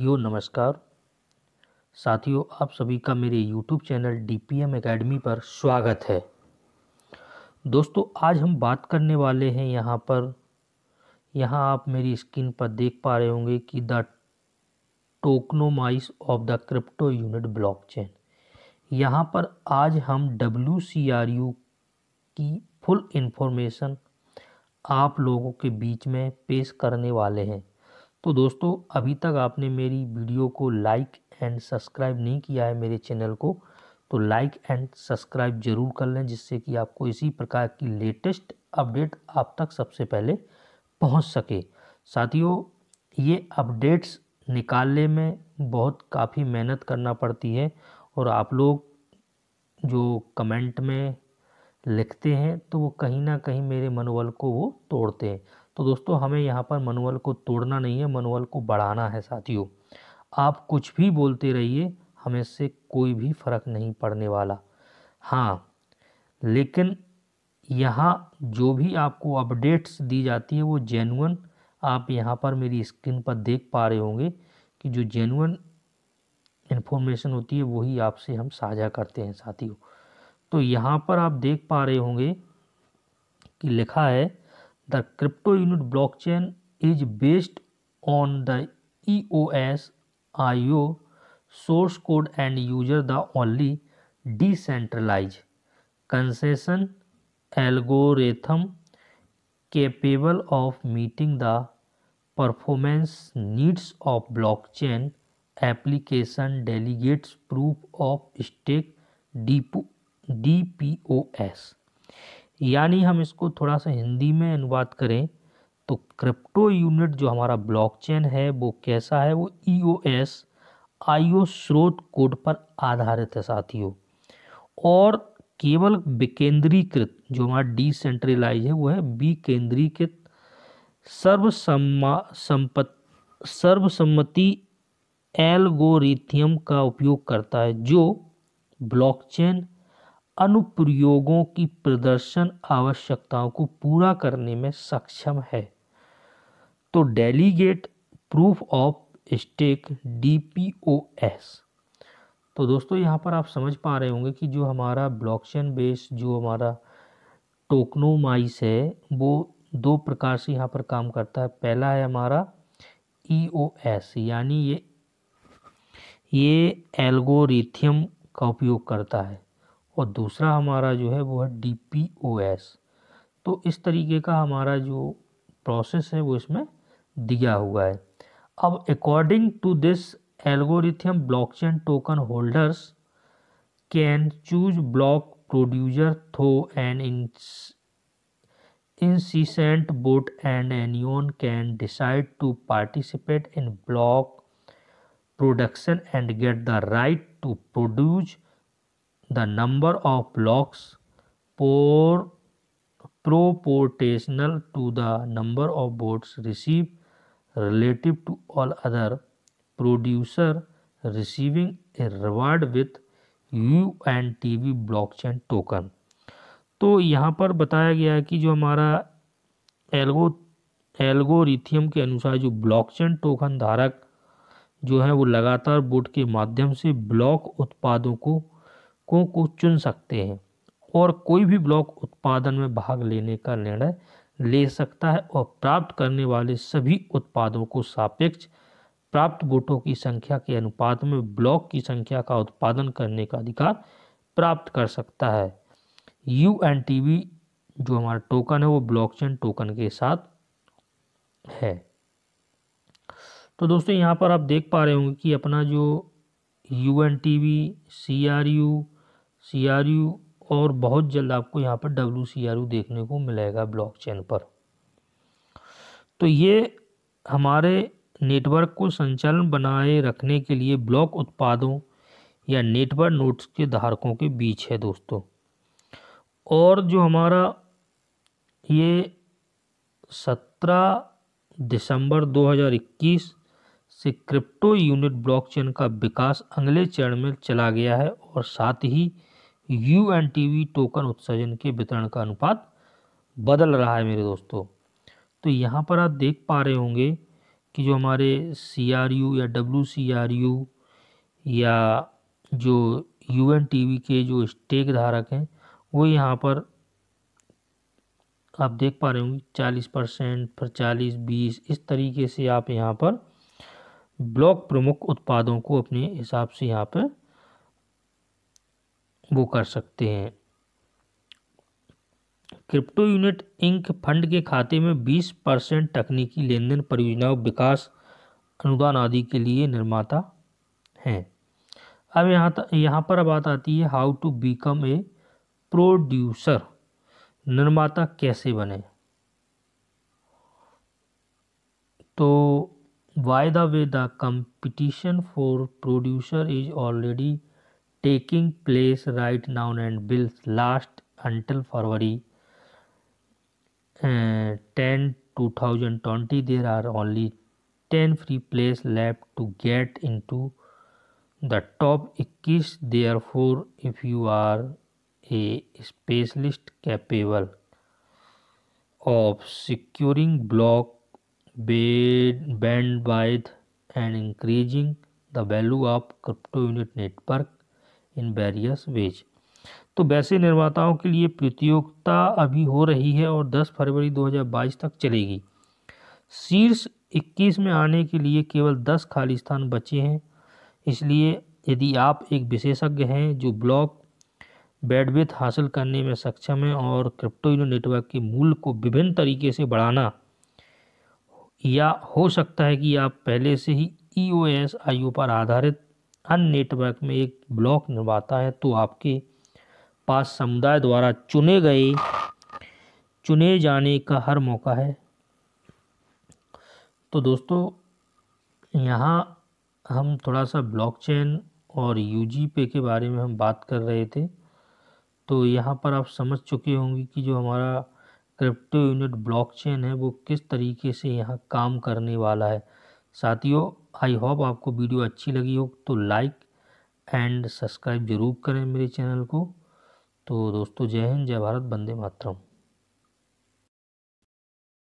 साथियों नमस्कार साथियों आप सभी का मेरे YouTube channel D P M academy पर स्वागत है दोस्तों आज हम बात करने वाले हैं यहाँ पर यहाँ आप मेरी स्क्रीन पर देख पा रहे होंगे कि the tokenomics of the crypto unit blockchain यहाँ पर आज हम डब्ल्यू सी आर यू की फुल इन्फॉर्मेशन आप लोगों के बीच में पेश करने वाले हैं तो दोस्तों अभी तक आपने मेरी वीडियो को लाइक एंड सब्सक्राइब नहीं किया है मेरे चैनल को तो लाइक एंड सब्सक्राइब जरूर कर लें जिससे कि आपको इसी प्रकार की लेटेस्ट अपडेट आप तक सबसे पहले पहुंच सके साथियों ये अपडेट्स निकालने में बहुत काफ़ी मेहनत करना पड़ती है और आप लोग जो कमेंट में लिखते हैं तो वो कहीं ना कहीं मेरे मनोबल को वो तोड़ते हैं तो दोस्तों हमें यहाँ पर मनोबल को तोड़ना नहीं है मनोबल को बढ़ाना है साथियों आप कुछ भी बोलते रहिए हमें से कोई भी फर्क नहीं पड़ने वाला हाँ लेकिन यहाँ जो भी आपको अपडेट्स दी जाती है वो जेनुअन आप यहाँ पर मेरी स्क्रीन पर देख पा रहे होंगे कि जो जेनुअन इन्फॉर्मेशन होती है वही आपसे हम साझा करते हैं साथियों तो यहाँ पर आप देख पा रहे होंगे कि लिखा है The crypto unit blockchain is based on the EOS IO source code and user the only decentralized concession algorithm capable of meeting the performance needs of blockchain application delegates proof of stake DPoS यानी हम इसको थोड़ा सा हिंदी में अनुवाद करें तो crypto unit जो हमारा ब्लॉकचेन है वो कैसा है वो ई ओ एस स्रोत कोड पर आधारित है साथियों और केवल विकेंद्रीकृत जो हमारा डिसेंट्रलाइज है वो है विकेंद्रीकृत सर्वसम्मा संपत सर्वसम्मति एल्गोरिथियम का उपयोग करता है जो ब्लॉकचेन अनुप्रयोगों की प्रदर्शन आवश्यकताओं को पूरा करने में सक्षम है तो delegate proof of stake D P O S तो दोस्तों यहाँ पर आप समझ पा रहे होंगे कि जो हमारा ब्लॉकचेन बेस जो हमारा टोकनोमाइस है वो दो प्रकार से यहाँ पर काम करता है पहला है हमारा ई ओ एस यानी ये ये एल्गोरिथम का उपयोग करता है और दूसरा हमारा जो है वो है डी पी ओ एस तो इस तरीके का हमारा जो प्रोसेस है वो इसमें दिया हुआ है अब according to this algorithm blockchain token holders can choose block producer through and incessant vote and anyone can decide to participate in block production and get the right to produce the number of blocks por proportional to the number of votes received relative to all other producer receiving a reward with U N T V block chain token तो यहाँ पर बताया गया है कि जो हमारा algo एल्गोरिथियम के अनुसार जो ब्लॉकचेन टोकन धारक जो है वो लगातार बोर्ड के माध्यम से ब्लॉक उत्पादों को ब्लॉकों को चुन सकते हैं और कोई भी ब्लॉक उत्पादन में भाग लेने का निर्णय ले सकता है और प्राप्त करने वाले सभी उत्पादों को सापेक्ष प्राप्त वोटों की संख्या के अनुपात में ब्लॉक की संख्या का उत्पादन करने का अधिकार प्राप्त कर सकता है यू एन टी वी जो हमारा टोकन है वो ब्लॉकचेन टोकन के साथ है तो दोस्तों यहाँ पर आप देख पा रहे होंगे कि अपना जो U N T V C R U C R U और बहुत जल्द आपको यहाँ पर डब्ल्यू सी आर यू देखने को मिलेगा ब्लॉकचेन पर तो ये हमारे नेटवर्क को संचालन बनाए रखने के लिए ब्लॉक उत्पादों या नेटवर्क नोट्स के धारकों के बीच है दोस्तों और जो हमारा ये सत्रह दिसंबर 2021 से क्रिप्टो यूनिट ब्लॉकचेन का विकास अगले चरण में चला गया है और साथ ही U N T V token उत्सर्जन के वितरण का अनुपात बदल रहा है मेरे दोस्तों तो यहाँ पर आप देख पा रहे होंगे कि जो हमारे सी आर यू या डब्ल्यू सी आर यू या जो यू एन टी वी के जो स्टेक धारक हैं वो यहाँ पर आप देख पा रहे होंगे चालीस परसेंट फिर चालीस बीस इस तरीके से आप यहाँ पर ब्लॉक प्रमुख उत्पादों को अपने हिसाब से यहाँ पर वो कर सकते हैं क्रिप्टो यूनिट इंक फंड के खाते में 20 परसेंट तकनीकी लेन देन परियोजनाओं विकास अनुदान आदि के लिए निर्माता हैं अब यहाँ यहाँ पर बात आती है how to become a producer निर्माता कैसे बने तो by the way the competition for producer is already taking place right now and will last until February uh, 10, 2020. There are only 10 free places left to get into the top 21. Therefore, if you are a specialist capable of securing block bandwidth and increasing the value of crypto unit network in various ways तो वैसे निर्माताओं के लिए प्रतियोगिता अभी हो रही है और 10 फरवरी 2022 तक चलेगी शीर्ष 21 में आने के लिए केवल 10 खाली स्थान बचे हैं इसलिए यदि आप एक विशेषज्ञ हैं जो ब्लॉक बैडविथ हासिल करने में सक्षम है और क्रिप्टो यूनिट नेटवर्क के मूल्य को विभिन्न तरीके से बढ़ाना या हो सकता है कि आप पहले से ही ई ओ एस आई ओ पर आधारित अन्य नेटवर्क में एक ब्लॉक निर्माता है तो आपके पास समुदाय द्वारा चुने गए चुने जाने का हर मौका है तो दोस्तों यहाँ हम थोड़ा सा ब्लॉकचेन और यू पे के बारे में हम बात कर रहे थे तो यहाँ पर आप समझ चुके होंगे कि जो हमारा क्रिप्टो यूनिट ब्लॉकचेन है वो किस तरीके से यहाँ काम करने वाला है साथियों आई होप आपको वीडियो अच्छी लगी हो तो लाइक एंड सब्सक्राइब जरूर करें मेरे चैनल को तो दोस्तों जय हिंद जय भारत बंदे मातरम